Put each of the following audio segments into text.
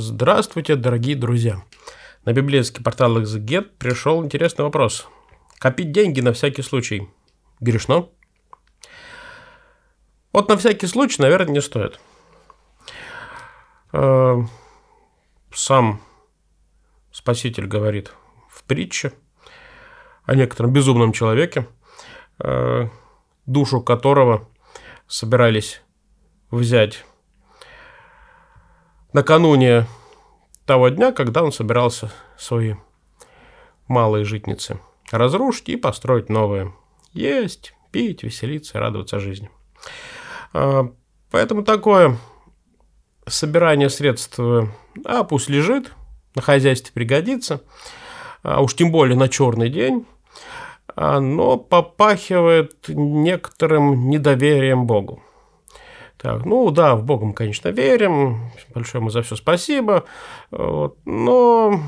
Здравствуйте, дорогие друзья! На библейский портал Exeget пришел интересный вопрос. Копить деньги на всякий случай. Грешно? Вот на всякий случай, наверное, не стоит. Э, сам Спаситель говорит в притче о некотором безумном человеке, э, душу которого собирались взять накануне того дня, когда он собирался свои малые житницы разрушить и построить новые. Есть, пить, веселиться, радоваться жизни. А, поэтому такое собирание средств, а пусть лежит, на хозяйстве пригодится, а уж тем более на черный день, а, но попахивает некоторым недоверием Богу. Так, ну да, в Бога мы, конечно, верим, большое ему за все спасибо, вот, но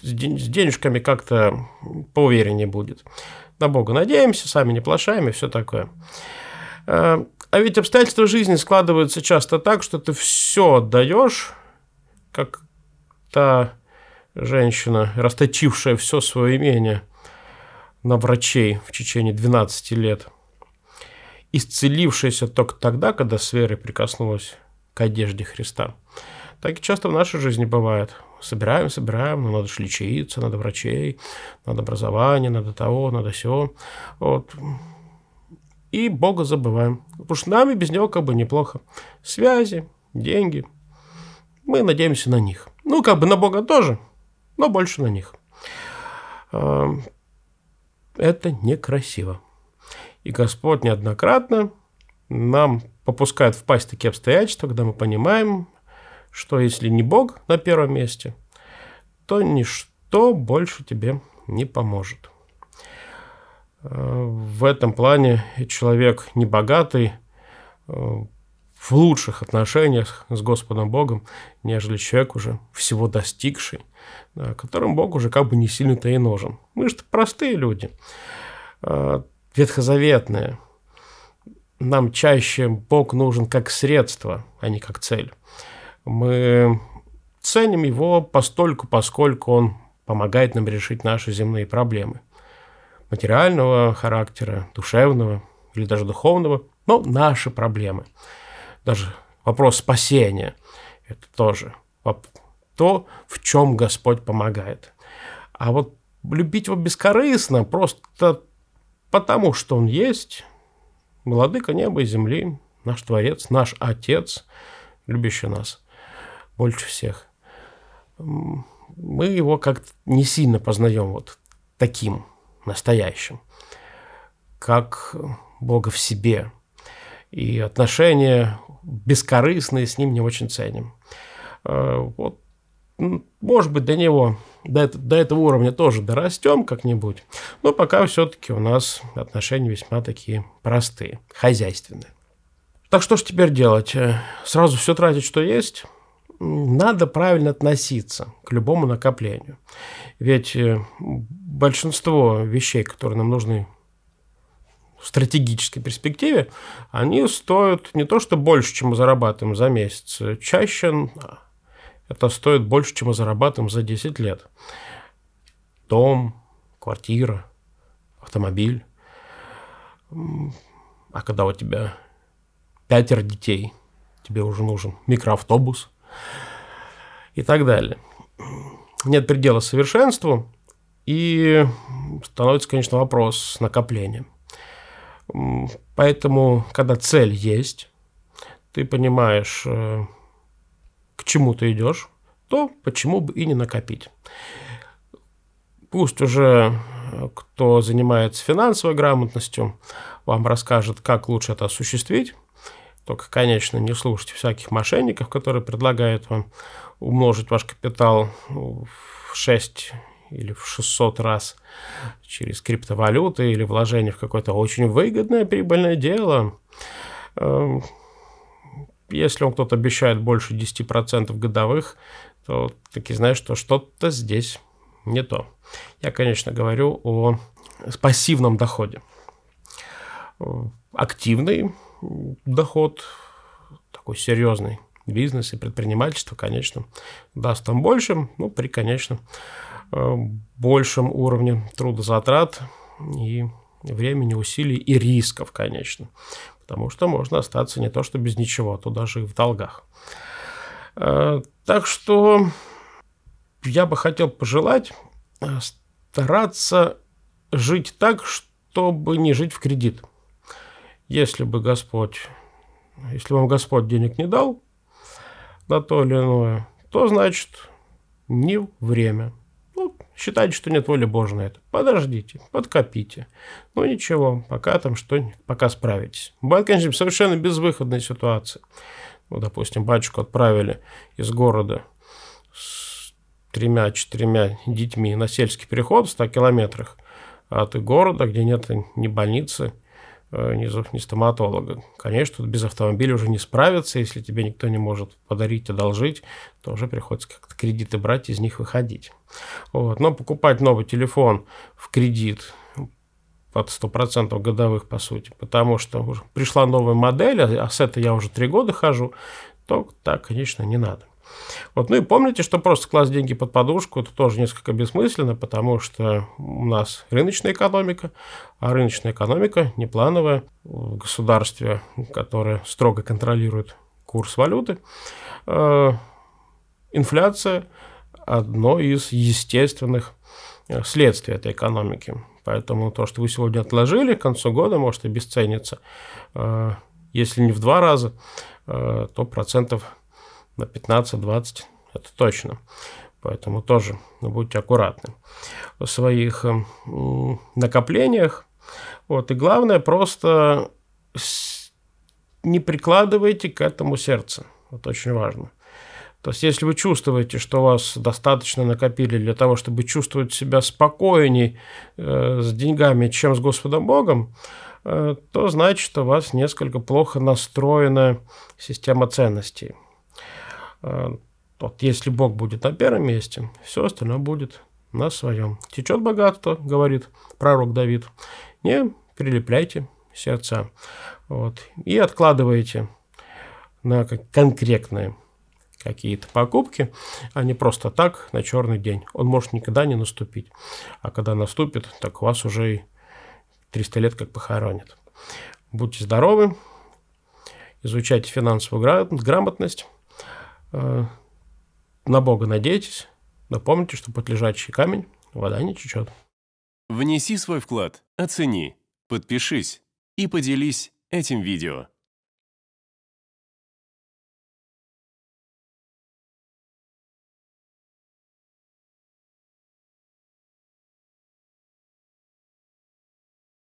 с денежками как-то поувереннее будет. На Бога надеемся, сами не плашаем и все такое. Э, а ведь обстоятельства жизни складываются часто так, что ты все отдаешь, как та женщина, расточившая все свое имение на врачей в течение 12 лет – исцелившаяся только тогда, когда сфера прикоснулась к одежде Христа. Так и часто в нашей жизни бывает. Собираем, собираем, но ну, надо же лечиться, надо врачей, надо образование, надо того, надо всего. Вот. И Бога забываем. Потому что нам и без него как бы неплохо. Связи, деньги. Мы надеемся на них. Ну, как бы на Бога тоже, но больше на них. Эм, это некрасиво. И Господь неоднократно нам попускает впасть в такие обстоятельства, когда мы понимаем, что если не Бог на первом месте, то ничто больше тебе не поможет. В этом плане человек небогатый э, в лучших отношениях с Господом Богом, нежели человек уже всего достигший, которым Бог уже как бы не сильно-то и нужен. Мы же простые люди. А, ветхозаветное. Нам чаще Бог нужен как средство, а не как цель. Мы ценим его постольку, поскольку он помогает нам решить наши земные проблемы. Материального характера, душевного или даже духовного, но наши проблемы. Даже вопрос спасения – это тоже то, в чем Господь помогает. А вот любить его бескорыстно, просто потому что Он есть, Владыка неба и земли, наш Творец, наш Отец, любящий нас больше всех. Мы его как-то не сильно познаем вот таким, настоящим, как Бога в себе. И отношения бескорыстные с ним не очень ценим. Э, вот, может быть, до него до, до этого уровня тоже дорастем как-нибудь. Но пока все-таки у нас отношения весьма такие простые, хозяйственные. Так что же теперь делать? Э, сразу все тратить, что есть? Надо правильно относиться к любому накоплению. Ведь э, большинство вещей, которые нам нужны в стратегической перспективе, они стоят не то, что больше, чем мы зарабатываем за месяц, э, чаще а это стоит больше, чем мы зарабатываем за 10 лет. Дом, квартира, автомобиль. А когда у тебя пятеро детей, тебе уже нужен микроавтобус и так далее. Нет предела совершенству, и становится, конечно, вопрос накопления. Поэтому, когда цель есть, ты понимаешь, э, чему-то идешь, то почему бы и не накопить. Пусть уже э, кто занимается финансовой грамотностью, вам расскажет, как лучше это осуществить. Только, конечно, не слушайте всяких мошенников, которые предлагают вам умножить ваш капитал ну, в 6 или в 600 раз через криптовалюты или вложение в какое-то очень выгодное прибыльное дело. Эм, если он кто-то обещает больше 10% годовых, то таки знаешь, что что-то здесь не то. Я, конечно, говорю о пассивном доходе. Активный доход, такой серьезный бизнес и предпринимательство, конечно, даст там больше, ну, при, конечно, э, большем уровне трудозатрат и времени, усилий и рисков, конечно потому что можно остаться не то что без ничего, а то даже и в долгах. Э, так что я бы хотел пожелать э, стараться жить так, чтобы не жить в кредит. Если бы Господь, если вам Господь денег не дал на то или иное, то значит не время – Считайте, что нет воли Божьей на это. Подождите, подкопите. Ну ничего, пока там что пока справитесь. Бывает, конечно, совершенно безвыходная ситуация. Ну, допустим, батюшку отправили из города с тремя-четырьмя детьми на сельский переход в 100 километрах от города, где нет ни больницы, Э, ни не стоматолога. Конечно, тут без автомобиля уже не справиться, если тебе никто не может подарить, одолжить, то уже приходится как-то кредиты брать, из них выходить. Вот. Но покупать новый телефон в кредит под 100% годовых, по сути, потому что уже пришла новая модель, а, а с этой я уже три года хожу, то так, конечно, не надо. Вот. Ну и помните, что просто класть деньги под подушку, это тоже несколько бессмысленно, потому что у нас рыночная экономика, а рыночная экономика не плановая в государстве, которое строго контролирует курс валюты. Э, инфляция – одно из естественных э, следствий этой экономики. Поэтому то, что вы сегодня отложили, к концу года может обесцениться. Э, если не в два раза, э, то процентов на 15-20, это точно. Поэтому тоже ну, будьте аккуратны в своих эм, накоплениях. Вот. И главное, просто не прикладывайте к этому сердце. Это очень важно. То есть, если вы чувствуете, что вас достаточно накопили для того, чтобы чувствовать себя спокойней э, с деньгами, чем с Господом Богом, э, то значит, что у вас несколько плохо настроена система ценностей. Э, вот если Бог будет на первом месте, все остальное будет на своем. Течет богатство, говорит пророк Давид, не прилепляйте сердца. Вот. И откладывайте на конкретные какие-то покупки, а не просто так на черный день. Он может никогда не наступить. А когда наступит, так вас уже и 300 лет как похоронят. Будьте здоровы, изучайте финансовую грамотность, Э, на Бога надейтесь, но помните, что под лежачий камень вода не течет. Внеси свой вклад, оцени, подпишись и поделись этим видео.